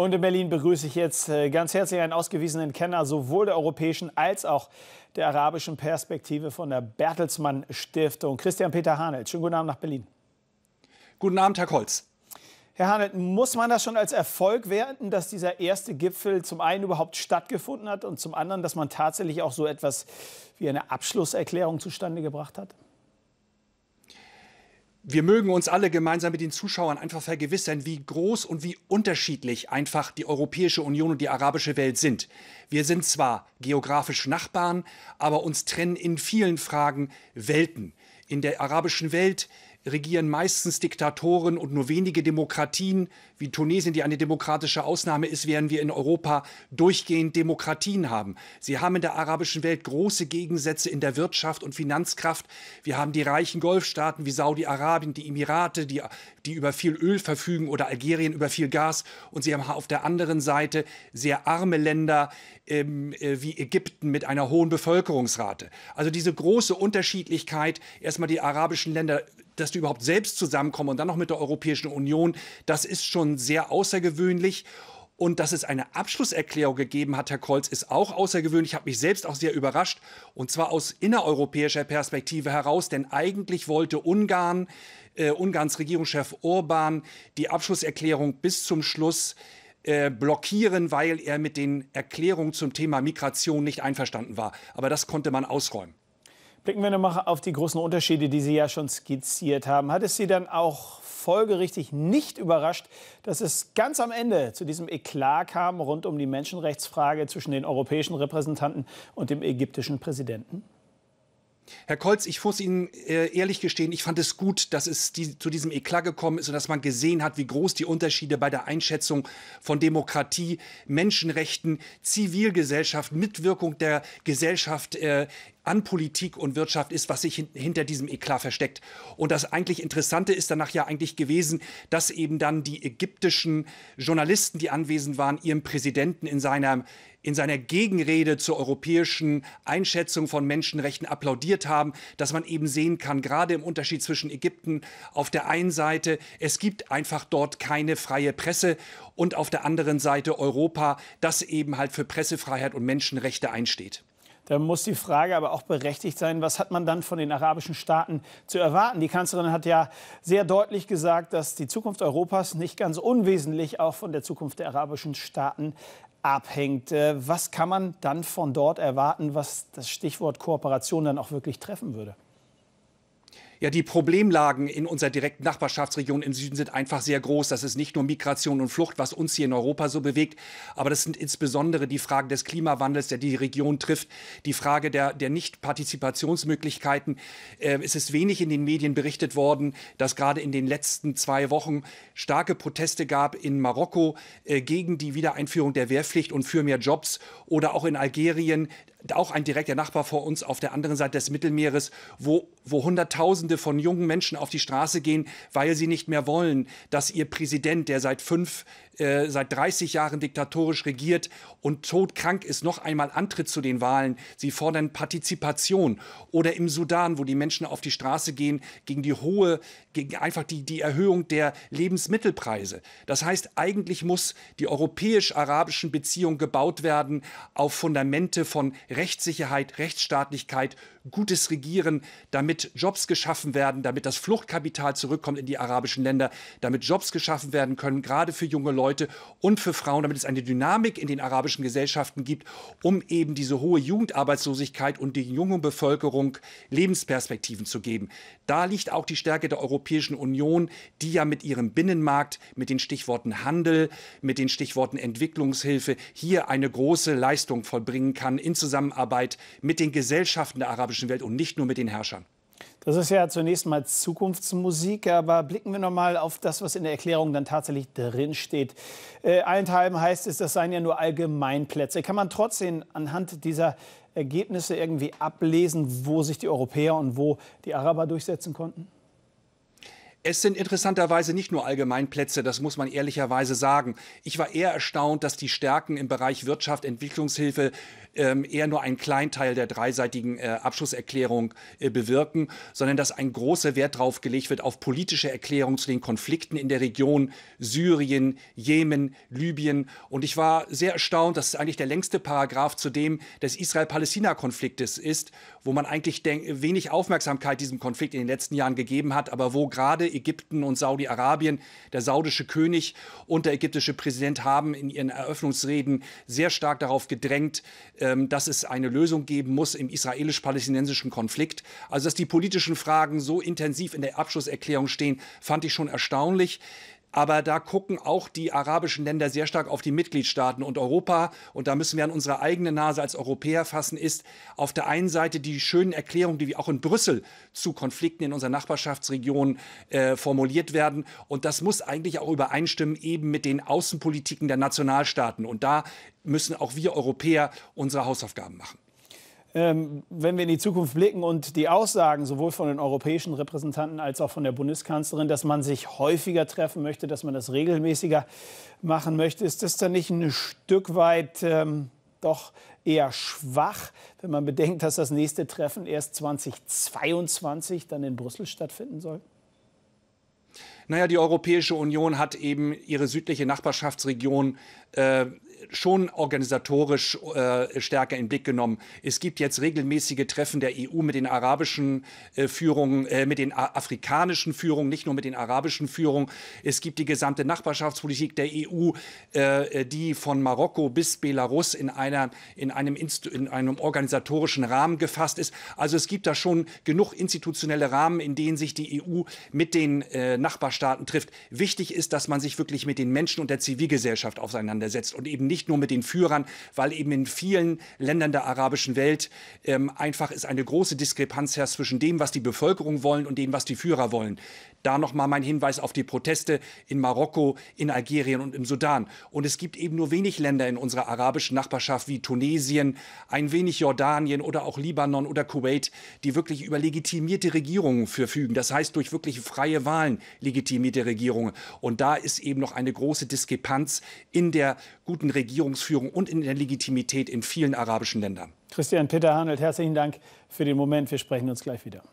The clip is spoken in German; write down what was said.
Und in Berlin begrüße ich jetzt äh, ganz herzlich einen ausgewiesenen Kenner sowohl der europäischen als auch der arabischen Perspektive von der Bertelsmann Stiftung, Christian Peter Hanelt. Schönen guten Abend nach Berlin. Guten Abend, Herr Kolz. Herr Hanelt, muss man das schon als Erfolg werten, dass dieser erste Gipfel zum einen überhaupt stattgefunden hat und zum anderen, dass man tatsächlich auch so etwas wie eine Abschlusserklärung zustande gebracht hat? wir mögen uns alle gemeinsam mit den Zuschauern einfach vergewissern, wie groß und wie unterschiedlich einfach die Europäische Union und die arabische Welt sind. Wir sind zwar geografisch Nachbarn, aber uns trennen in vielen Fragen Welten. In der arabischen Welt regieren meistens Diktatoren und nur wenige Demokratien, wie Tunesien, die eine demokratische Ausnahme ist, während wir in Europa durchgehend Demokratien haben. Sie haben in der arabischen Welt große Gegensätze in der Wirtschaft und Finanzkraft. Wir haben die reichen Golfstaaten wie Saudi-Arabien, die Emirate, die, die über viel Öl verfügen oder Algerien über viel Gas. Und sie haben auf der anderen Seite sehr arme Länder ähm, äh, wie Ägypten mit einer hohen Bevölkerungsrate. Also diese große Unterschiedlichkeit, erstmal die arabischen Länder dass die überhaupt selbst zusammenkommen und dann noch mit der Europäischen Union, das ist schon sehr außergewöhnlich. Und dass es eine Abschlusserklärung gegeben hat, Herr Kolz, ist auch außergewöhnlich, Ich habe mich selbst auch sehr überrascht. Und zwar aus innereuropäischer Perspektive heraus, denn eigentlich wollte Ungarn, äh, Ungarns Regierungschef Orban, die Abschlusserklärung bis zum Schluss äh, blockieren, weil er mit den Erklärungen zum Thema Migration nicht einverstanden war. Aber das konnte man ausräumen. Blicken wir nochmal auf die großen Unterschiede, die Sie ja schon skizziert haben. Hat es Sie dann auch folgerichtig nicht überrascht, dass es ganz am Ende zu diesem Eklat kam rund um die Menschenrechtsfrage zwischen den europäischen Repräsentanten und dem ägyptischen Präsidenten? Herr Kolz, ich muss Ihnen äh, ehrlich gestehen, ich fand es gut, dass es die, zu diesem Eklat gekommen ist und dass man gesehen hat, wie groß die Unterschiede bei der Einschätzung von Demokratie, Menschenrechten, Zivilgesellschaft, Mitwirkung der Gesellschaft äh, an Politik und Wirtschaft ist, was sich hinter diesem Eklat versteckt. Und das eigentlich Interessante ist danach ja eigentlich gewesen, dass eben dann die ägyptischen Journalisten, die anwesend waren, ihrem Präsidenten in seiner in seiner Gegenrede zur europäischen Einschätzung von Menschenrechten applaudiert haben, dass man eben sehen kann, gerade im Unterschied zwischen Ägypten auf der einen Seite, es gibt einfach dort keine freie Presse und auf der anderen Seite Europa, das eben halt für Pressefreiheit und Menschenrechte einsteht. Da muss die Frage aber auch berechtigt sein, was hat man dann von den arabischen Staaten zu erwarten? Die Kanzlerin hat ja sehr deutlich gesagt, dass die Zukunft Europas nicht ganz unwesentlich auch von der Zukunft der arabischen Staaten abhängt. Äh, was kann man dann von dort erwarten, was das Stichwort Kooperation dann auch wirklich treffen würde? Ja, die Problemlagen in unserer direkten Nachbarschaftsregion im Süden sind einfach sehr groß. Das ist nicht nur Migration und Flucht, was uns hier in Europa so bewegt, aber das sind insbesondere die Fragen des Klimawandels, der die Region trifft, die Frage der, der Nicht-Partizipationsmöglichkeiten. Äh, es ist wenig in den Medien berichtet worden, dass gerade in den letzten zwei Wochen starke Proteste gab in Marokko äh, gegen die Wiedereinführung der Wehrpflicht und für mehr Jobs oder auch in Algerien auch ein direkter Nachbar vor uns auf der anderen Seite des Mittelmeeres, wo, wo Hunderttausende von jungen Menschen auf die Straße gehen, weil sie nicht mehr wollen, dass ihr Präsident, der seit fünf, äh, seit 30 Jahren diktatorisch regiert und todkrank ist, noch einmal antritt zu den Wahlen. Sie fordern Partizipation. Oder im Sudan, wo die Menschen auf die Straße gehen gegen die hohe einfach die, die Erhöhung der Lebensmittelpreise. Das heißt, eigentlich muss die europäisch-arabischen Beziehungen gebaut werden auf Fundamente von Rechtssicherheit, Rechtsstaatlichkeit, gutes Regieren, damit Jobs geschaffen werden, damit das Fluchtkapital zurückkommt in die arabischen Länder, damit Jobs geschaffen werden können, gerade für junge Leute und für Frauen, damit es eine Dynamik in den arabischen Gesellschaften gibt, um eben diese hohe Jugendarbeitslosigkeit und die junge Bevölkerung Lebensperspektiven zu geben. Da liegt auch die Stärke der Europäischen Union, die ja mit ihrem Binnenmarkt, mit den Stichworten Handel, mit den Stichworten Entwicklungshilfe hier eine große Leistung vollbringen kann in Zusammenarbeit mit den Gesellschaften der arabischen politischen Welt und nicht nur mit den Herrschern. Das ist ja zunächst mal Zukunftsmusik, aber blicken wir noch mal auf das, was in der Erklärung dann tatsächlich drin steht. Äh, allenthalben heißt es, das seien ja nur Allgemeinplätze. Kann man trotzdem anhand dieser Ergebnisse irgendwie ablesen, wo sich die Europäer und wo die Araber durchsetzen konnten? Es sind interessanterweise nicht nur Allgemeinplätze, das muss man ehrlicherweise sagen. Ich war eher erstaunt, dass die Stärken im Bereich Wirtschaft, Entwicklungshilfe ähm, eher nur einen kleinen Teil der dreiseitigen äh, Abschlusserklärung äh, bewirken, sondern dass ein großer Wert darauf gelegt wird auf politische Erklärungen zu den Konflikten in der Region Syrien, Jemen, Libyen. Und ich war sehr erstaunt, dass es eigentlich der längste Paragraph zu dem des Israel-Palästina-Konfliktes ist, wo man eigentlich wenig Aufmerksamkeit diesem Konflikt in den letzten Jahren gegeben hat, aber wo gerade Ägypten und Saudi-Arabien, der saudische König und der ägyptische Präsident haben in ihren Eröffnungsreden sehr stark darauf gedrängt, ähm, dass es eine Lösung geben muss im israelisch-palästinensischen Konflikt. Also, dass die politischen Fragen so intensiv in der Abschlusserklärung stehen, fand ich schon erstaunlich. Aber da gucken auch die arabischen Länder sehr stark auf die Mitgliedstaaten und Europa. Und da müssen wir an unsere eigene Nase als Europäer fassen, ist auf der einen Seite die schönen Erklärungen, die wir auch in Brüssel zu Konflikten in unserer Nachbarschaftsregion äh, formuliert werden. Und das muss eigentlich auch übereinstimmen eben mit den Außenpolitiken der Nationalstaaten. Und da müssen auch wir Europäer unsere Hausaufgaben machen. Ähm, wenn wir in die Zukunft blicken und die Aussagen sowohl von den europäischen Repräsentanten als auch von der Bundeskanzlerin, dass man sich häufiger treffen möchte, dass man das regelmäßiger machen möchte, ist das dann nicht ein Stück weit ähm, doch eher schwach, wenn man bedenkt, dass das nächste Treffen erst 2022 dann in Brüssel stattfinden soll? Naja, die Europäische Union hat eben ihre südliche Nachbarschaftsregion äh, schon organisatorisch äh, stärker in den Blick genommen. Es gibt jetzt regelmäßige Treffen der EU mit den arabischen äh, Führungen, äh, mit den afrikanischen Führungen, nicht nur mit den arabischen Führungen. Es gibt die gesamte Nachbarschaftspolitik der EU, äh, äh, die von Marokko bis Belarus in, einer, in, einem in einem organisatorischen Rahmen gefasst ist. Also es gibt da schon genug institutionelle Rahmen, in denen sich die EU mit den äh, Nachbarstaaten trifft. Wichtig ist, dass man sich wirklich mit den Menschen und der Zivilgesellschaft auseinandersetzt und eben nicht nur mit den Führern, weil eben in vielen Ländern der arabischen Welt ähm, einfach ist eine große Diskrepanz herrscht zwischen dem, was die Bevölkerung wollen und dem, was die Führer wollen. Da nochmal mein Hinweis auf die Proteste in Marokko, in Algerien und im Sudan. Und es gibt eben nur wenig Länder in unserer arabischen Nachbarschaft wie Tunesien, ein wenig Jordanien oder auch Libanon oder Kuwait, die wirklich über legitimierte Regierungen verfügen. Das heißt, durch wirklich freie Wahlen legitimierte Regierungen. Und da ist eben noch eine große Diskrepanz in der guten Regierungsführung und in der Legitimität in vielen arabischen Ländern. Christian Peter Handelt, herzlichen Dank für den Moment. Wir sprechen uns gleich wieder.